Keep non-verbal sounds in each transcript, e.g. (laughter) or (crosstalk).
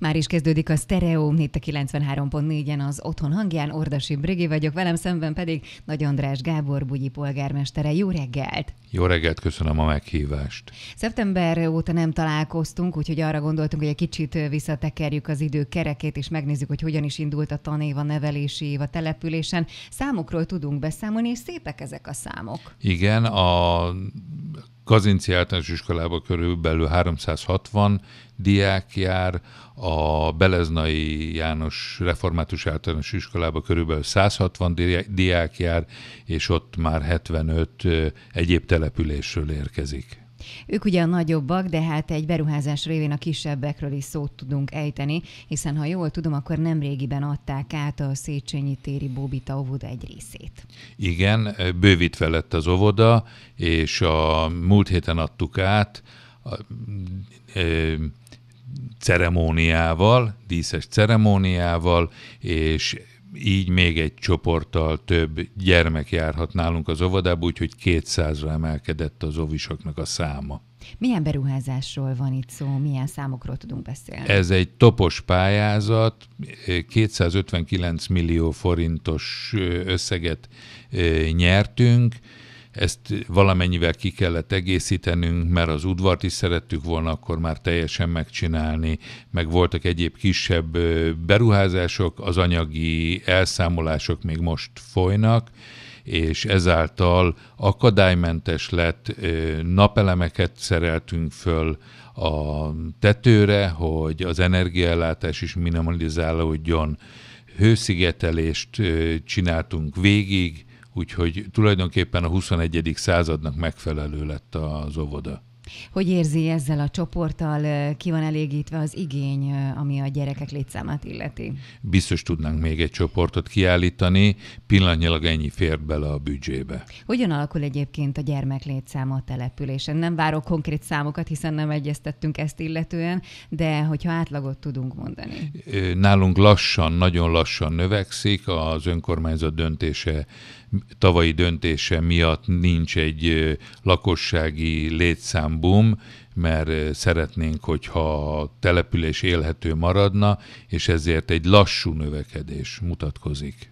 Már is kezdődik a Stereo, itt a 93.4-en az Otthon hangján, Ordasi Brigi vagyok, velem szemben pedig Nagy András Gábor, Bugyi polgármestere. Jó reggelt! Jó reggelt, köszönöm a meghívást! Szeptember óta nem találkoztunk, úgyhogy arra gondoltunk, hogy egy kicsit visszatekerjük az idő kerekét, és megnézzük, hogy hogyan is indult a tanév, a nevelési év a településen. Számokról tudunk beszámolni, és szépek ezek a számok. Igen, a Kazinci általános iskolában körülbelül 360 diák jár, a Beleznai János Református Általános iskolában körülbelül 160 diák jár, és ott már 75 egyéb településről érkezik. Ők ugye a nagyobbak, de hát egy beruházás révén a kisebbekről is szót tudunk ejteni, hiszen ha jól tudom, akkor nem régiben adták át a Széchenyi téri Bóbita óvoda egy részét. Igen, bővítve lett az óvoda, és a múlt héten adtuk át, a, e, ceremóniával, díszes ceremóniával, és így még egy csoporttal több gyermek járhat nálunk az óvodába, úgyhogy 200-ra emelkedett az óvisoknak a száma. Milyen beruházásról van itt szó, milyen számokról tudunk beszélni? Ez egy topos pályázat, 259 millió forintos összeget nyertünk, ezt valamennyivel ki kellett egészítenünk, mert az udvart is szerettük volna akkor már teljesen megcsinálni, meg voltak egyéb kisebb beruházások, az anyagi elszámolások még most folynak, és ezáltal akadálymentes lett, napelemeket szereltünk föl a tetőre, hogy az energiaellátás is minimalizálódjon, hőszigetelést csináltunk végig, úgyhogy tulajdonképpen a 21. századnak megfelelő lett az óvoda. Hogy érzi ezzel a csoporttal, ki van elégítve az igény, ami a gyerekek létszámát illeti? Biztos tudnánk még egy csoportot kiállítani, pillanatnyilag ennyi fért bele a büdzsébe. Hogyan alakul egyébként a gyermek létszáma a településen? Nem várok konkrét számokat, hiszen nem egyeztettünk ezt illetően, de hogyha átlagot tudunk mondani. Nálunk lassan, nagyon lassan növekszik, az önkormányzat döntése tavalyi döntése miatt nincs egy lakossági létszámbum, mert szeretnénk, hogyha a település élhető maradna, és ezért egy lassú növekedés mutatkozik.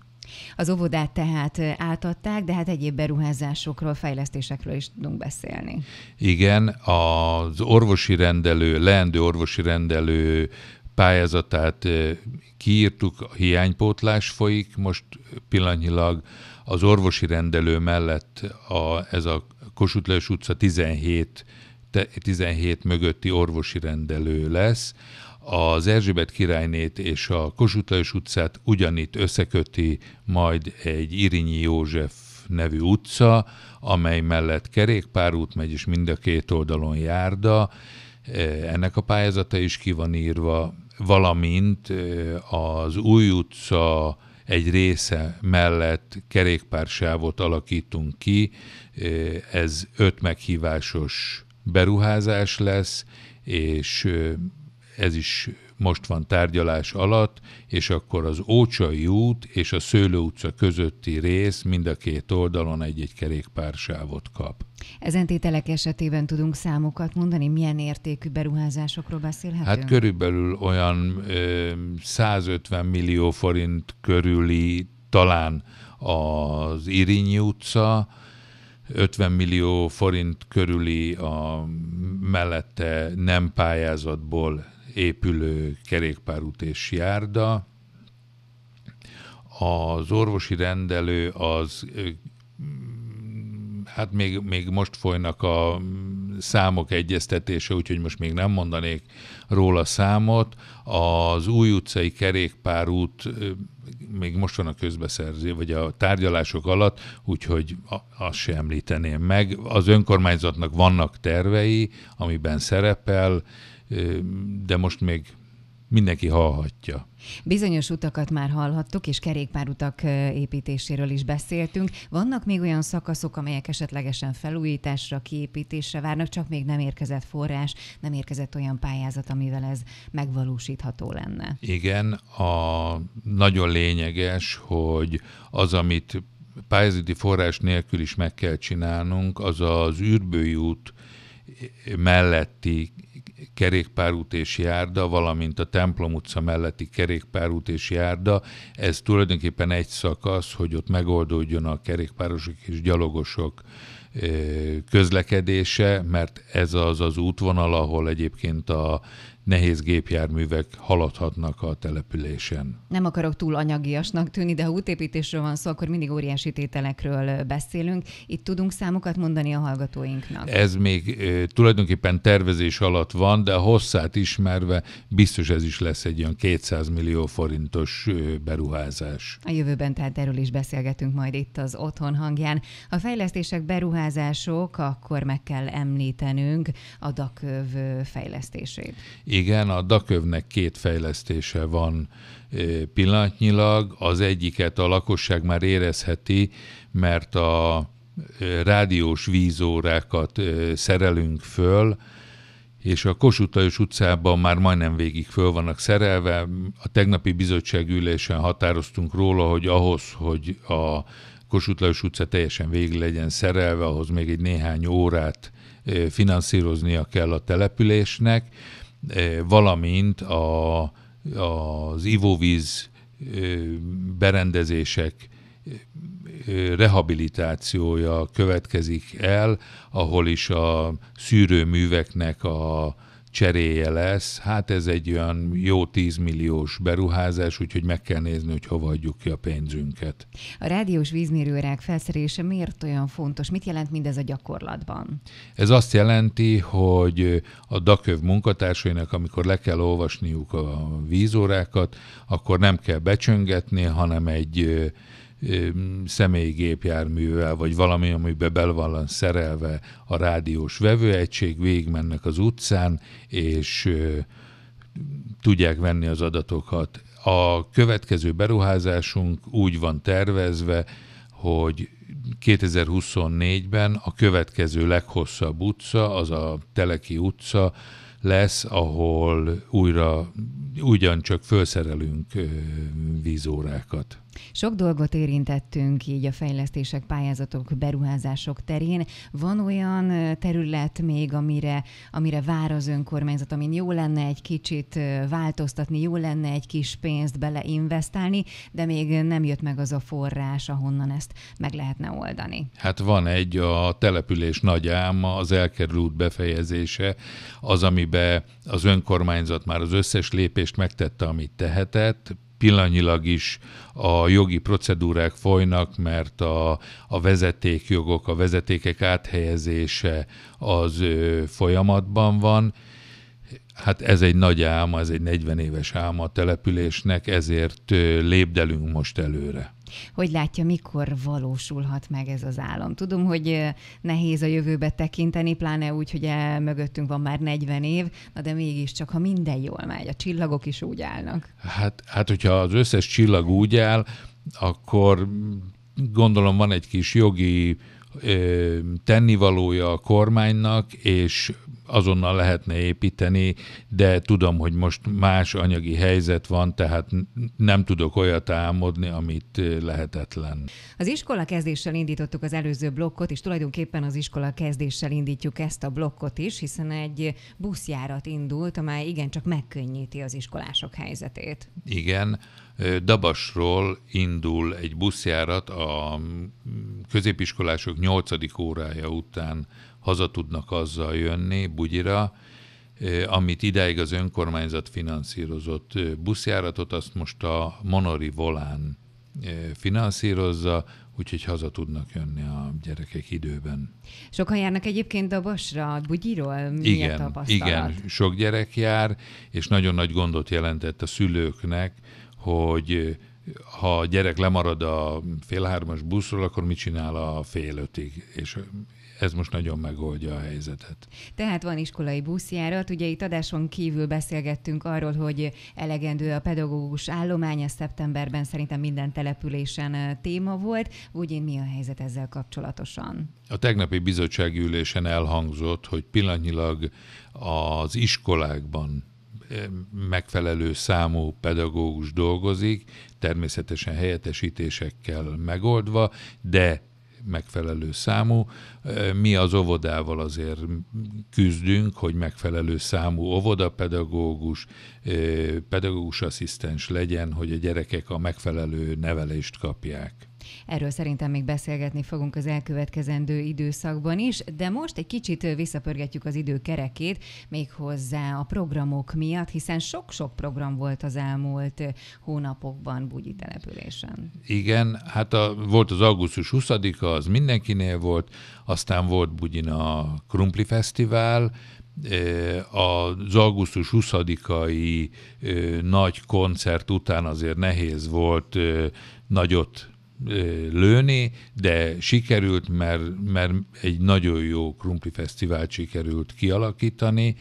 Az óvodát tehát átadták, de hát egyéb beruházásokról, fejlesztésekről is tudunk beszélni. Igen, az orvosi rendelő, leendő orvosi rendelő pályázatát kiírtuk, a hiánypótlás folyik most pillanatnyilag, az orvosi rendelő mellett a, ez a Kossuth Lajos utca 17, 17 mögötti orvosi rendelő lesz, az Erzsébet királynét és a Kossuth Lajos utcát ugyanitt összeköti majd egy Irinyi József nevű utca, amely mellett kerékpárút megy, és mind a két oldalon járda. E, ennek a pályázata is ki van írva, valamint e, az Új utca egy része mellett kerékpársávot alakítunk ki, ez öt meghívásos beruházás lesz, és ez is most van tárgyalás alatt, és akkor az Ócsai út és a Szőlő utca közötti rész mind a két oldalon egy-egy kerékpársávot kap. Ezen tételek esetében tudunk számokat mondani? Milyen értékű beruházásokról beszélhetünk? Hát körülbelül olyan ö, 150 millió forint körüli talán az Irinyi utca, 50 millió forint körüli a mellette nem pályázatból épülő kerékpárút és járda. Az orvosi rendelő az hát még, még most folynak a számok egyeztetése, úgyhogy most még nem mondanék róla számot. Az új utcai kerékpárút még most van a közbeszerző, vagy a tárgyalások alatt, úgyhogy azt sem említeném meg. Az önkormányzatnak vannak tervei, amiben szerepel, de most még mindenki hallhatja. Bizonyos utakat már hallhattuk, és kerékpárutak építéséről is beszéltünk. Vannak még olyan szakaszok, amelyek esetlegesen felújításra, kiépítésre várnak, csak még nem érkezett forrás, nem érkezett olyan pályázat, amivel ez megvalósítható lenne. Igen, a nagyon lényeges, hogy az, amit pályázati forrás nélkül is meg kell csinálnunk, az az űrbőjút út melletti kerékpárút és járda, valamint a Templom utca melletti kerékpárút és járda, ez tulajdonképpen egy szakasz, hogy ott megoldódjon a kerékpárosok és gyalogosok közlekedése, mert ez az az útvonal, ahol egyébként a nehéz gépjárművek haladhatnak a településen. Nem akarok túl anyagiasnak tűnni, de ha útépítésről van szó, akkor mindig óriási tételekről beszélünk. Itt tudunk számokat mondani a hallgatóinknak. Ez még e, tulajdonképpen tervezés alatt van, de a hosszát ismerve biztos ez is lesz egy olyan 200 millió forintos beruházás. A jövőben tehát erről is beszélgetünk majd itt az Otthon hangján. A fejlesztések beruházás beruházások, akkor meg kell említenünk a daköv fejlesztését. Igen, a dakövnek két fejlesztése van pillanatnyilag. Az egyiket a lakosság már érezheti, mert a rádiós vízórákat szerelünk föl, és a Kossuth utcában már majdnem végig föl vannak szerelve. A tegnapi bizottság határoztunk róla, hogy ahhoz, hogy a Kossuth Lajos utca teljesen végig legyen szerelve, ahhoz még egy néhány órát finanszíroznia kell a településnek, valamint a, az ivóvíz berendezések rehabilitációja következik el, ahol is a szűrőműveknek a cseréje lesz. Hát ez egy olyan jó 10 milliós beruházás, úgyhogy meg kell nézni, hogy hova adjuk ki a pénzünket. A rádiós vízmérőrák felszerelése miért olyan fontos? Mit jelent mindez a gyakorlatban? Ez azt jelenti, hogy a DAKÖV munkatársainak, amikor le kell olvasniuk a vízórákat, akkor nem kell becsöngetni, hanem egy személygépjárművel, vagy valami, amiben bel van szerelve a rádiós vevőegység, végigmennek az utcán, és tudják venni az adatokat. A következő beruházásunk úgy van tervezve, hogy 2024-ben a következő leghosszabb utca, az a Teleki utca lesz, ahol újra ugyancsak felszerelünk vízórákat. Sok dolgot érintettünk így a fejlesztések, pályázatok, beruházások terén. Van olyan terület még, amire, amire vár az önkormányzat, amin jó lenne egy kicsit változtatni, jó lenne egy kis pénzt beleinvestálni, de még nem jött meg az a forrás, ahonnan ezt meg lehetne oldani. Hát van egy a település nagy álma, az elkerült befejezése, az, amiben az önkormányzat már az összes lépést megtette, amit tehetett, pillanyilag is a jogi procedúrák folynak, mert a, a vezetékjogok, a vezetékek áthelyezése az ö, folyamatban van. Hát ez egy nagy álma, ez egy 40 éves álma a településnek, ezért ö, lépdelünk most előre. Hogy látja, mikor valósulhat meg ez az álom? Tudom, hogy nehéz a jövőbe tekinteni, pláne úgy, hogy mögöttünk van már 40 év, na de mégiscsak, ha minden jól megy, a csillagok is úgy állnak. Hát, hát hogyha az összes csillag úgy áll, akkor mm, gondolom van egy kis jogi ö, tennivalója a kormánynak, és azonnal lehetne építeni, de tudom, hogy most más anyagi helyzet van, tehát nem tudok olyat álmodni, amit lehetetlen. Az iskola kezdéssel indítottuk az előző blokkot, és tulajdonképpen az iskola kezdéssel indítjuk ezt a blokkot is, hiszen egy buszjárat indult, amely igencsak megkönnyíti az iskolások helyzetét. Igen, Dabasról indul egy buszjárat, a középiskolások 8. órája után haza tudnak azzal jönni bugyira, amit idáig az önkormányzat finanszírozott buszjáratot, azt most a Monori Volán finanszírozza, úgyhogy haza tudnak jönni a gyerekek időben. Sokan járnak egyébként Dabasra, Bugyiról? igen, igen, sok gyerek jár, és nagyon nagy gondot jelentett a szülőknek, hogy ha a gyerek lemarad a fél hármas buszról, akkor mit csinál a fél ötig, és ez most nagyon megoldja a helyzetet. Tehát van iskolai buszjárat, ugye itt adáson kívül beszélgettünk arról, hogy elegendő a pedagógus állomány, szeptemberben szerintem minden településen téma volt, úgy mi a helyzet ezzel kapcsolatosan? A tegnapi bizottsági ülésen elhangzott, hogy pillanatnyilag az iskolákban megfelelő számú pedagógus dolgozik, természetesen helyettesítésekkel megoldva, de megfelelő számú. Mi az óvodával azért küzdünk, hogy megfelelő számú óvodapedagógus, pedagógus asszisztens legyen, hogy a gyerekek a megfelelő nevelést kapják. Erről szerintem még beszélgetni fogunk az elkövetkezendő időszakban is, de most egy kicsit visszapörgetjük az idő kerekét, méghozzá a programok miatt, hiszen sok-sok program volt az elmúlt hónapokban Bugyi településen. Igen, hát a, volt az augusztus 20-a, az mindenkinél volt, aztán volt Bugyin a Krumpli Fesztivál, az augusztus 20-ai nagy koncert után azért nehéz volt nagyot lőni, de sikerült, mert, mert egy nagyon jó krumpli fesztivált sikerült kialakítani,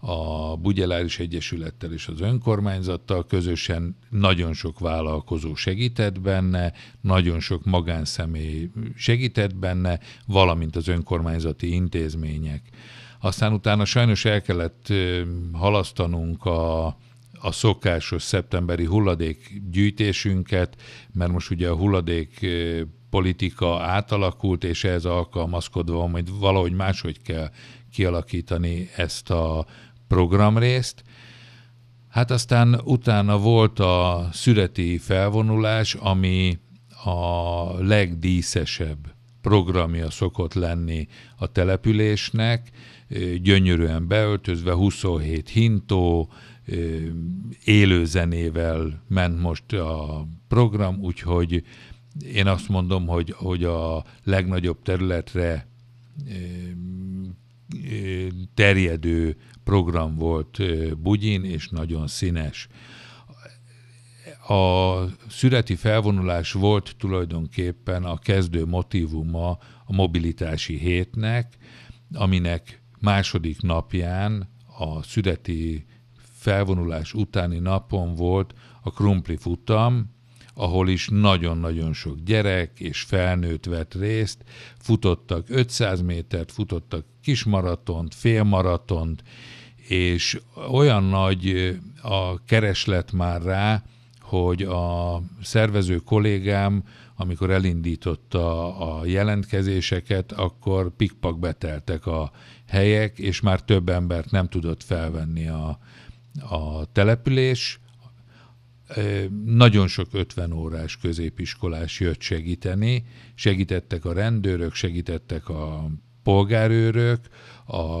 a Bugyeláris Egyesülettel és az önkormányzattal közösen nagyon sok vállalkozó segített benne, nagyon sok magánszemély segített benne, valamint az önkormányzati intézmények. Aztán utána sajnos el kellett halasztanunk a, a szokásos szeptemberi hulladék gyűjtésünket, mert most ugye a hulladék politika átalakult, és ehhez alkalmazkodva majd valahogy máshogy kell kialakítani ezt a programrészt. Hát aztán utána volt a születi felvonulás, ami a legdíszesebb programja szokott lenni a településnek, gyönyörűen beöltözve, 27 hintó, élő zenével ment most a program, úgyhogy én azt mondom, hogy, hogy a legnagyobb területre terjedő program volt Bugyin, és nagyon színes. A születi felvonulás volt tulajdonképpen a kezdő motivuma a mobilitási hétnek, aminek második napján a születi felvonulás utáni napon volt a krumpli futam, ahol is nagyon-nagyon sok gyerek és felnőtt vett részt, futottak 500 métert, futottak kismaratont, félmaratont, és olyan nagy a kereslet már rá, hogy a szervező kollégám, amikor elindította a jelentkezéseket, akkor pikpak beteltek a helyek, és már több embert nem tudott felvenni a, a település, nagyon sok 50 órás középiskolás jött segíteni, segítettek a rendőrök, segítettek a polgárőrök, a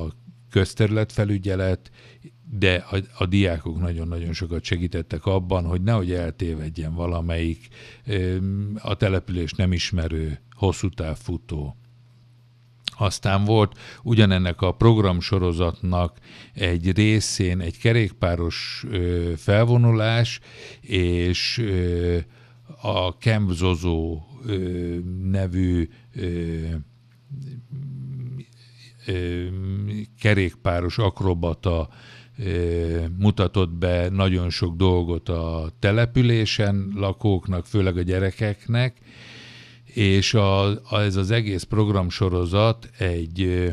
közterületfelügyelet, de a, a diákok nagyon-nagyon sokat segítettek abban, hogy nehogy eltévedjen valamelyik a település nem ismerő, hosszú távfutó aztán volt ugyanennek a programsorozatnak egy részén egy kerékpáros ö, felvonulás, és ö, a Kemzozó nevű ö, ö, kerékpáros akrobata mutatott be nagyon sok dolgot a településen lakóknak, főleg a gyerekeknek, és a, a, ez az egész programsorozat egy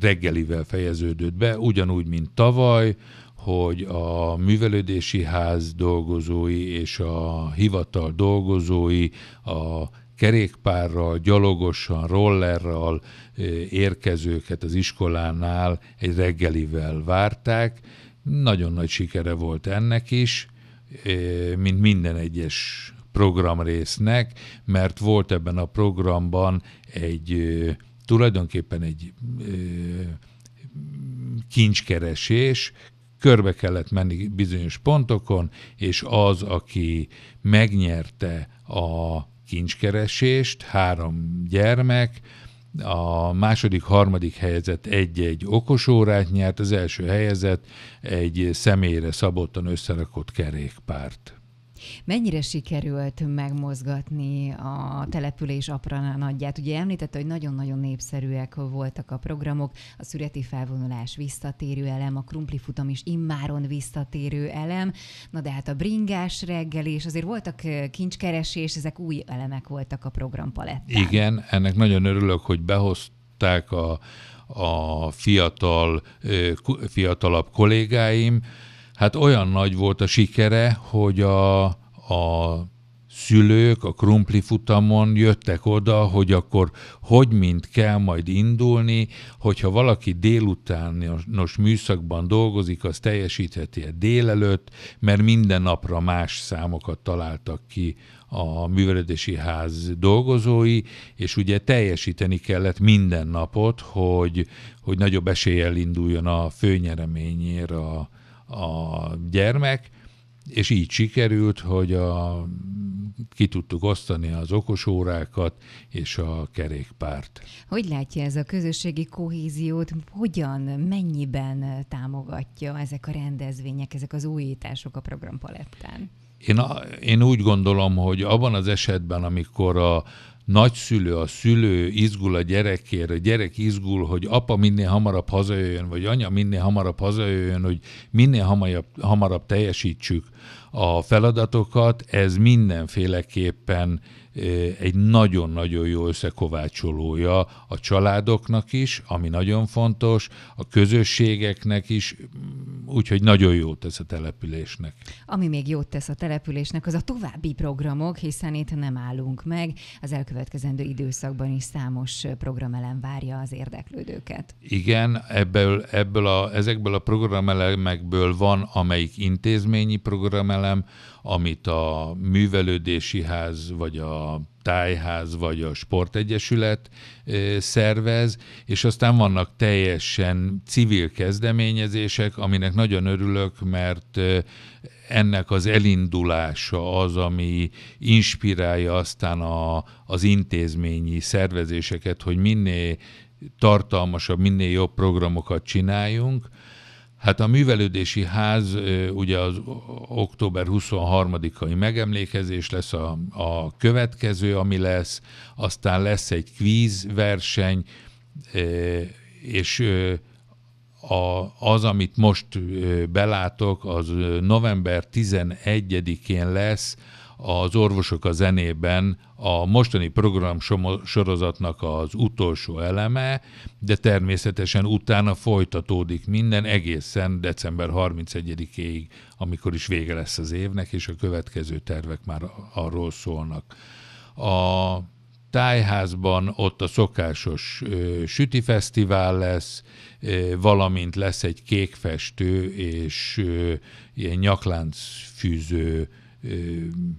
reggelivel fejeződött be, ugyanúgy, mint tavaly, hogy a művelődési ház dolgozói és a hivatal dolgozói a kerékpárral, gyalogosan, rollerral érkezőket az iskolánál egy reggelivel várták. Nagyon nagy sikere volt ennek is, mint minden egyes programrésznek, mert volt ebben a programban egy tulajdonképpen egy kincskeresés, körbe kellett menni bizonyos pontokon, és az, aki megnyerte a kincskeresést, három gyermek, a második, harmadik helyzet egy-egy okosórát nyert, az első helyzet egy személyre szabottan összerakott kerékpárt. Mennyire sikerült megmozgatni a település adját? Ugye említette, hogy nagyon-nagyon népszerűek voltak a programok, a szüreti felvonulás visszatérő elem, a krumpli futam is immáron visszatérő elem, na de hát a bringás reggel, és azért voltak eh, kincskeresés, ezek új elemek voltak a programpalettán. Igen, ennek nagyon örülök, hogy behozták a, a fiatal, eh, fiatalabb kollégáim, hát olyan nagy volt a sikere, hogy a, a szülők a krumpli futamon jöttek oda, hogy akkor hogy mint kell majd indulni, hogyha valaki délutános műszakban dolgozik, az teljesítheti a délelőtt, mert minden napra más számokat találtak ki a művelődési ház dolgozói, és ugye teljesíteni kellett minden napot, hogy, hogy nagyobb eséllyel induljon a főnyereményére. a, a gyermek, és így sikerült, hogy a, ki tudtuk osztani az okos órákat és a kerékpárt. Hogy látja ez a közösségi kohéziót, hogyan, mennyiben támogatja ezek a rendezvények, ezek az újítások a programpalettán? Én, én úgy gondolom, hogy abban az esetben, amikor a nagyszülő, a szülő izgul a gyerekért, a gyerek izgul, hogy apa minél hamarabb hazajöjjön, vagy anya minél hamarabb hazajöjjön, hogy minél hamarabb, hamarabb teljesítsük a feladatokat, ez mindenféleképpen egy nagyon-nagyon jó összekovácsolója a családoknak is, ami nagyon fontos, a közösségeknek is, mm, úgyhogy nagyon jót tesz a településnek. Ami még jót tesz a településnek, az a további programok, hiszen itt nem állunk meg, az elkövetkezendő időszakban is számos programelem várja az érdeklődőket. Igen, ebből, ebből a, ezekből a programelemekből van, amelyik intézményi programelem, amit a művelődési ház vagy a a tájház vagy a sportegyesület szervez, és aztán vannak teljesen civil kezdeményezések, aminek nagyon örülök, mert ennek az elindulása az, ami inspirálja aztán a, az intézményi szervezéseket, hogy minél tartalmasabb, minél jobb programokat csináljunk, Hát a művelődési ház ugye az október 23-ai megemlékezés lesz a, a következő, ami lesz, aztán lesz egy kvízverseny, és a, az, amit most belátok, az november 11-én lesz az Orvosok a zenében a mostani program sorozatnak az utolsó eleme, de természetesen utána folytatódik minden egészen december 31-ig, amikor is vége lesz az évnek, és a következő tervek már arról szólnak. A tájházban ott a szokásos ö, süti fesztivál lesz, ö, valamint lesz egy kékfestő és ö, ilyen nyakláncfűző fűző ö,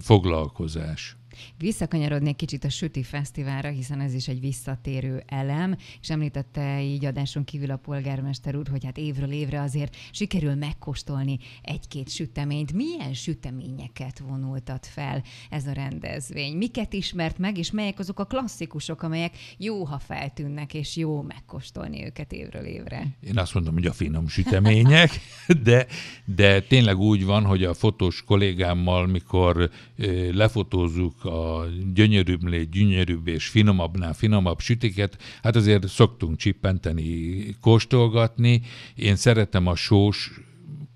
foglalkozás. Visszakanyarodnék kicsit a Süti Fesztiválra, hiszen ez is egy visszatérő elem, és említette így adáson kívül a polgármester úr, hogy hát évről évre azért sikerül megkóstolni egy-két süteményt. Milyen süteményeket vonultat fel ez a rendezvény? Miket ismert meg, és melyek azok a klasszikusok, amelyek jó, ha feltűnnek, és jó megkóstolni őket évről évre? Én azt mondom, hogy a finom sütemények, (laughs) de, de tényleg úgy van, hogy a fotós kollégámmal, mikor lefotózzuk a gyönyörűbbnél gyönyörűbb és finomabbnál finomabb sütiket, hát azért szoktunk csippenteni, kóstolgatni. Én szeretem a sós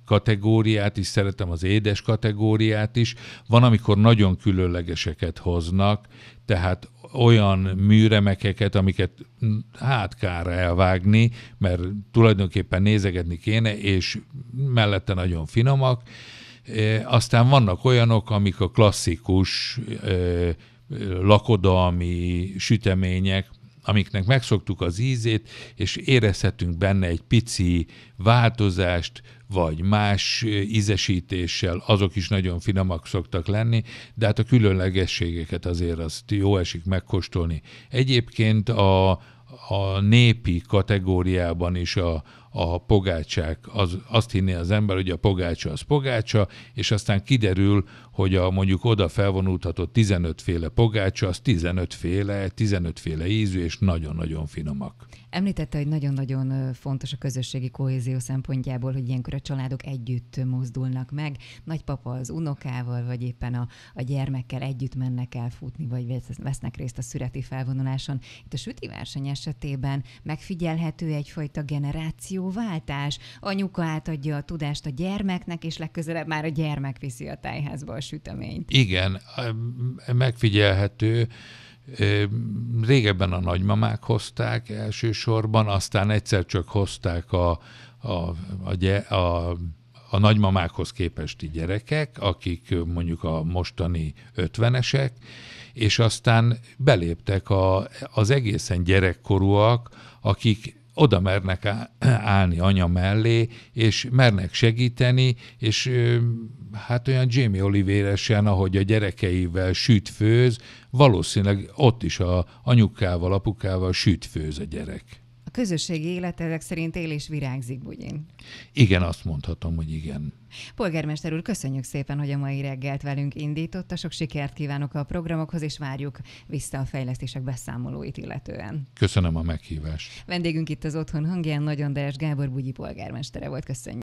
kategóriát is, szeretem az édes kategóriát is. Van, amikor nagyon különlegeseket hoznak, tehát olyan műremekeket, amiket hm, hát kár elvágni, mert tulajdonképpen nézegetni kéne, és mellette nagyon finomak. Aztán vannak olyanok, amik a klasszikus lakodalmi sütemények, amiknek megszoktuk az ízét, és érezhetünk benne egy pici változást, vagy más ízesítéssel, azok is nagyon finomak szoktak lenni, de hát a különlegességeket azért azt jó esik megkóstolni. Egyébként a, a népi kategóriában is a, a pogácsák, az, azt hinné az ember, hogy a pogácsa az pogácsa, és aztán kiderül, hogy a mondjuk oda felvonultatott 15 féle pogácsa, az 15 féle, 15 féle ízű, és nagyon-nagyon finomak. Említette, hogy nagyon-nagyon fontos a közösségi kohézió szempontjából, hogy ilyenkor a családok együtt mozdulnak meg. Nagypapa az unokával, vagy éppen a, a gyermekkel együtt mennek el futni, vagy vesznek részt a születi felvonuláson. Itt a süti verseny esetében megfigyelhető egyfajta generációváltás. Anyuka átadja a tudást a gyermeknek, és legközelebb már a gyermek viszi a tájházba a süteményt. Igen, megfigyelhető Régebben a nagymamák hozták elsősorban, aztán egyszer csak hozták a, a, a, a a nagymamákhoz képesti gyerekek, akik mondjuk a mostani ötvenesek, és aztán beléptek a, az egészen gyerekkorúak, akik oda mernek állni anya mellé, és mernek segíteni, és hát olyan Jamie Oliveresen, ahogy a gyerekeivel főz, valószínűleg ott is a anyukával, apukával süt főz a gyerek közösségi élet ezek szerint él és virágzik, Bugyin. Igen, azt mondhatom, hogy igen. Polgármester úr, köszönjük szépen, hogy a mai reggelt velünk indította. Sok sikert kívánok a programokhoz, és várjuk vissza a fejlesztések beszámolóit illetően. Köszönöm a meghívást. Vendégünk itt az Otthon hangján nagyon Deres Gábor Bugyi polgármestere volt. Köszönjük.